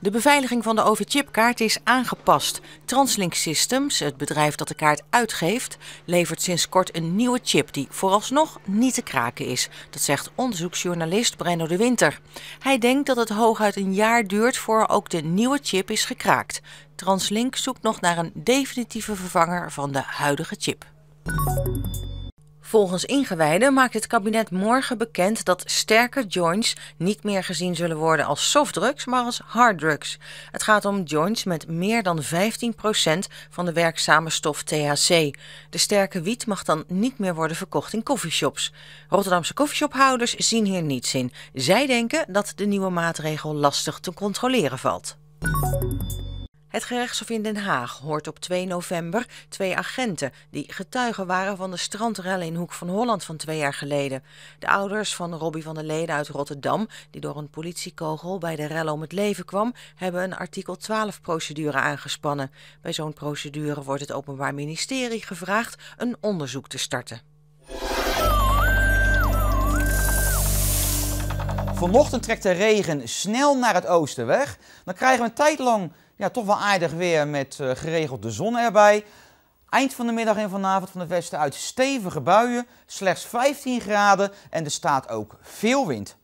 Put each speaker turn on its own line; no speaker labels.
De beveiliging van de OV-chipkaart is aangepast. Translink Systems, het bedrijf dat de kaart uitgeeft, levert sinds kort een nieuwe chip die vooralsnog niet te kraken is. Dat zegt onderzoeksjournalist Breno de Winter. Hij denkt dat het hooguit een jaar duurt voor ook de nieuwe chip is gekraakt. Translink zoekt nog naar een definitieve vervanger van de huidige chip. Volgens ingewijden maakt het kabinet morgen bekend dat sterke joints niet meer gezien zullen worden als softdrugs, maar als harddrugs. Het gaat om joints met meer dan 15% van de werkzame stof THC. De sterke wiet mag dan niet meer worden verkocht in coffeeshops. Rotterdamse coffeeshophouders zien hier niets in. Zij denken dat de nieuwe maatregel lastig te controleren valt. Het gerechtshof in Den Haag hoort op 2 november twee agenten die getuigen waren van de strandrellen in Hoek van Holland van twee jaar geleden. De ouders van Robbie van der Leden uit Rotterdam, die door een politiekogel bij de rellen om het leven kwam, hebben een artikel 12 procedure aangespannen. Bij zo'n procedure wordt het Openbaar Ministerie gevraagd een
onderzoek te starten. Vanochtend trekt de regen snel naar het oosten weg. Dan krijgen we een tijd lang ja, toch wel aardig weer met uh, geregeld de zon erbij. Eind van de middag en vanavond van het westen uit stevige buien, slechts 15 graden en er staat ook veel wind.